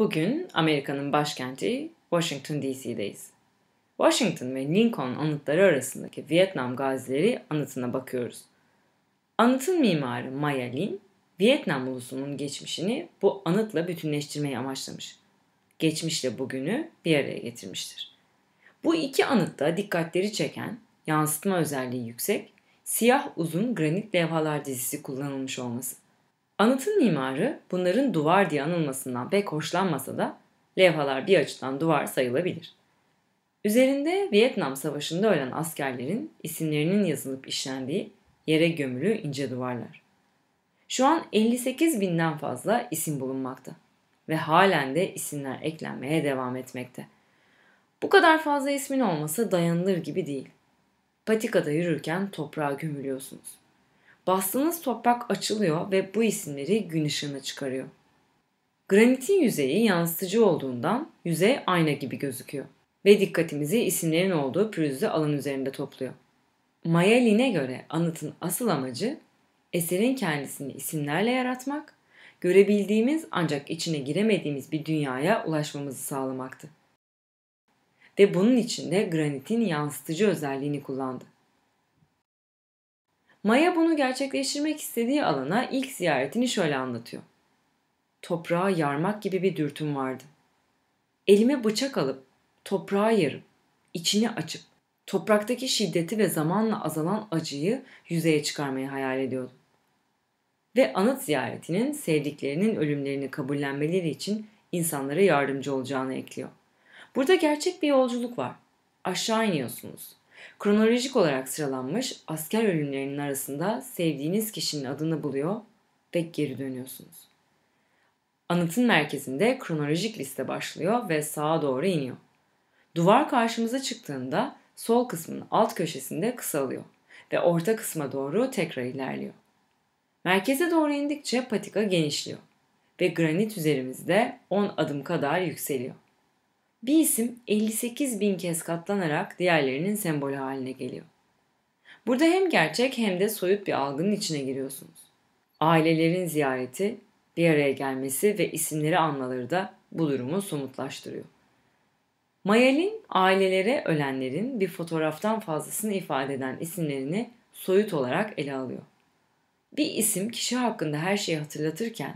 Bugün Amerika'nın başkenti Washington DC'deyiz. Washington ve Lincoln anıtları arasındaki Vietnam gazileri anıtına bakıyoruz. Anıtın mimarı Maya Lin, Vietnam ulusunun geçmişini bu anıtla bütünleştirmeyi amaçlamış. Geçmişle bugünü bir araya getirmiştir. Bu iki anıtta dikkatleri çeken, yansıtma özelliği yüksek, siyah uzun granit levhalar dizisi kullanılmış olması. Anıtın mimarı bunların duvar diye anılmasından pek hoşlanmasa da levhalar bir açıdan duvar sayılabilir. Üzerinde Vietnam Savaşı'nda ölen askerlerin isimlerinin yazılıp işlendiği yere gömülü ince duvarlar. Şu an 58 binden fazla isim bulunmakta ve halen de isimler eklenmeye devam etmekte. Bu kadar fazla ismin olması dayanılır gibi değil. Patikada yürürken toprağa gömülüyorsunuz bastığınız toprak açılıyor ve bu isimleri gün ışığına çıkarıyor. Granitin yüzeyi yansıtıcı olduğundan yüzey ayna gibi gözüküyor ve dikkatimizi isimlerin olduğu pürüzlü alan üzerinde topluyor. Mayalin'e göre anıtın asıl amacı eserin kendisini isimlerle yaratmak, görebildiğimiz ancak içine giremediğimiz bir dünyaya ulaşmamızı sağlamaktı. Ve bunun için de granitin yansıtıcı özelliğini kullandı. Maya bunu gerçekleştirmek istediği alana ilk ziyaretini şöyle anlatıyor. Toprağa yarmak gibi bir dürtüm vardı. Elime bıçak alıp toprağa yarım, içini açıp, topraktaki şiddeti ve zamanla azalan acıyı yüzeye çıkarmayı hayal ediyordum. Ve anıt ziyaretinin sevdiklerinin ölümlerini kabullenmeleri için insanlara yardımcı olacağını ekliyor. Burada gerçek bir yolculuk var. Aşağı iniyorsunuz. Kronolojik olarak sıralanmış asker ölümlerinin arasında sevdiğiniz kişinin adını buluyor ve geri dönüyorsunuz. Anıtın merkezinde kronolojik liste başlıyor ve sağa doğru iniyor. Duvar karşımıza çıktığında sol kısmın alt köşesinde kısalıyor ve orta kısma doğru tekrar ilerliyor. Merkeze doğru indikçe patika genişliyor ve granit üzerimizde 10 adım kadar yükseliyor. Bir isim 58 bin kez katlanarak diğerlerinin sembolü haline geliyor. Burada hem gerçek hem de soyut bir algının içine giriyorsunuz. Ailelerin ziyareti, bir araya gelmesi ve isimleri anmaları da bu durumu somutlaştırıyor. Mayal'in ailelere ölenlerin bir fotoğraftan fazlasını ifade eden isimlerini soyut olarak ele alıyor. Bir isim kişi hakkında her şeyi hatırlatırken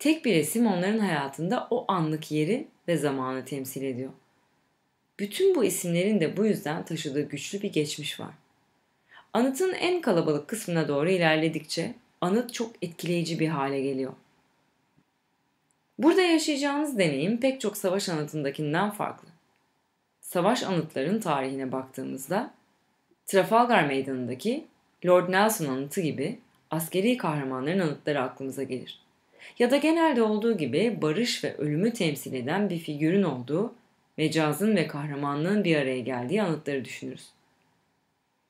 Tek bir resim onların hayatında o anlık yeri ve zamanı temsil ediyor. Bütün bu isimlerin de bu yüzden taşıdığı güçlü bir geçmiş var. Anıtın en kalabalık kısmına doğru ilerledikçe anıt çok etkileyici bir hale geliyor. Burada yaşayacağınız deneyim pek çok savaş anıtındakinden farklı. Savaş anıtların tarihine baktığımızda Trafalgar Meydanı'ndaki Lord Nelson anıtı gibi askeri kahramanların anıtları aklımıza gelir ya da genelde olduğu gibi barış ve ölümü temsil eden bir figürün olduğu, mecazın ve kahramanlığın bir araya geldiği anıtları düşünürüz.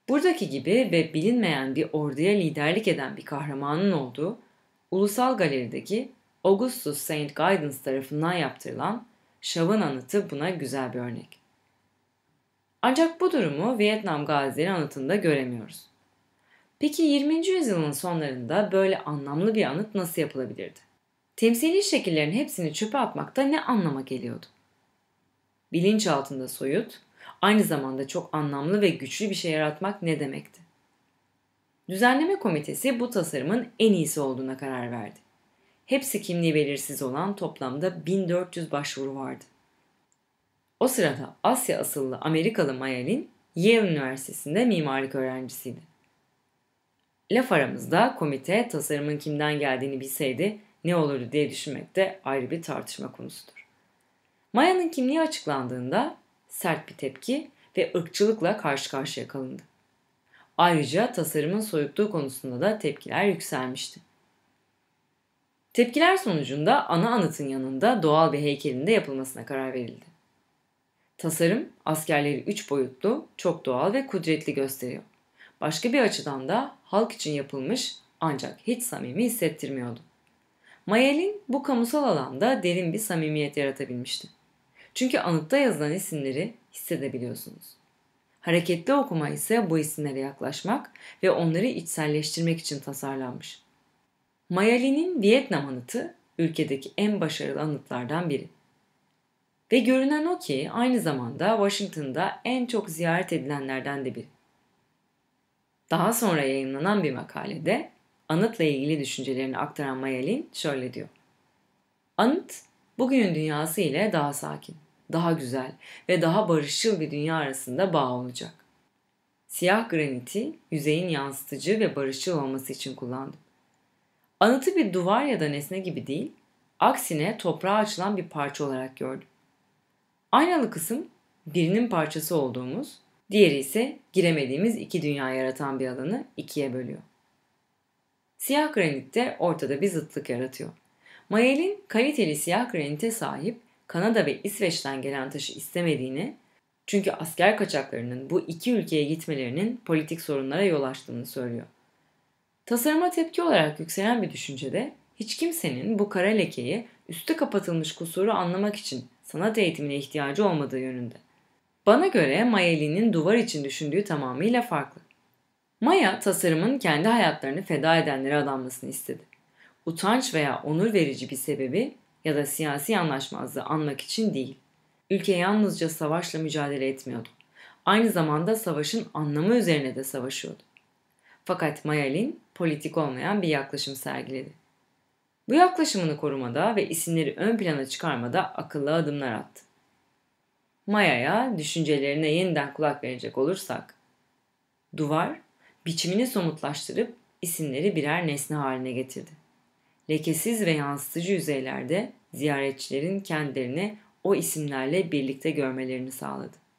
Buradaki gibi ve bilinmeyen bir orduya liderlik eden bir kahramanın olduğu, Ulusal Galeri'deki Augustus Saint Gaudens tarafından yaptırılan Şav'ın anıtı buna güzel bir örnek. Ancak bu durumu Vietnam gazileri anıtında göremiyoruz. Peki 20. yüzyılın sonlarında böyle anlamlı bir anıt nasıl yapılabilirdi? Temsili şekillerin hepsini çöpe atmakta ne anlama geliyordu? Bilinç altında soyut, aynı zamanda çok anlamlı ve güçlü bir şey yaratmak ne demekti? Düzenleme komitesi bu tasarımın en iyisi olduğuna karar verdi. Hepsi kimliği belirsiz olan toplamda 1400 başvuru vardı. O sırada Asya asıllı Amerikalı Mayal'in Yale Üniversitesi'nde mimarlık öğrencisiydi. Laf aramızda komite tasarımın kimden geldiğini bilseydi ne olurdu diye düşünmek de ayrı bir tartışma konusudur. Maya'nın kimliği açıklandığında sert bir tepki ve ırkçılıkla karşı karşıya kalındı. Ayrıca tasarımın soyutluğu konusunda da tepkiler yükselmişti. Tepkiler sonucunda ana anıtın yanında doğal bir heykelin de yapılmasına karar verildi. Tasarım askerleri üç boyutlu, çok doğal ve kudretli gösteriyor başka bir açıdan da halk için yapılmış ancak hiç samimi hissettirmiyordu. Mayel'in bu kamusal alanda derin bir samimiyet yaratabilmişti. Çünkü anıtta yazılan isimleri hissedebiliyorsunuz. Hareketli okuma ise bu isimlere yaklaşmak ve onları içselleştirmek için tasarlanmış. Mayali'nin Vietnam anıtı ülkedeki en başarılı anıtlardan biri. Ve görünen o ki aynı zamanda Washington'da en çok ziyaret edilenlerden de biri. Daha sonra yayınlanan bir makalede anıtla ilgili düşüncelerini aktaran Mayalin şöyle diyor. Anıt, bugünün dünyası ile daha sakin, daha güzel ve daha barışçıl bir dünya arasında bağ olacak. Siyah graniti yüzeyin yansıtıcı ve barışçıl olması için kullandım. Anıtı bir duvar ya da nesne gibi değil, aksine toprağa açılan bir parça olarak gördüm. Aynalı kısım birinin parçası olduğumuz Diğeri ise giremediğimiz iki dünya yaratan bir alanı ikiye bölüyor. Siyah granit de ortada bir zıtlık yaratıyor. Mayel'in kaliteli siyah granite sahip Kanada ve İsveç'ten gelen taşı istemediğini, çünkü asker kaçaklarının bu iki ülkeye gitmelerinin politik sorunlara yol açtığını söylüyor. Tasarıma tepki olarak yükselen bir düşüncede hiç kimsenin bu kara lekeyi üstü kapatılmış kusuru anlamak için sanat eğitimine ihtiyacı olmadığı yönünde. Bana göre Mayeli'nin duvar için düşündüğü tamamıyla farklı. Maya tasarımın kendi hayatlarını feda edenlere adanmasını istedi. Utanç veya onur verici bir sebebi ya da siyasi anlaşmazlığı anmak için değil. Ülke yalnızca savaşla mücadele etmiyordu. Aynı zamanda savaşın anlamı üzerine de savaşıyordu. Fakat Mayalin politik olmayan bir yaklaşım sergiledi. Bu yaklaşımını korumada ve isimleri ön plana çıkarmada akıllı adımlar attı. Maya'ya düşüncelerine yeniden kulak verecek olursak, duvar biçimini somutlaştırıp isimleri birer nesne haline getirdi. Lekesiz ve yansıtıcı yüzeylerde ziyaretçilerin kendilerini o isimlerle birlikte görmelerini sağladı.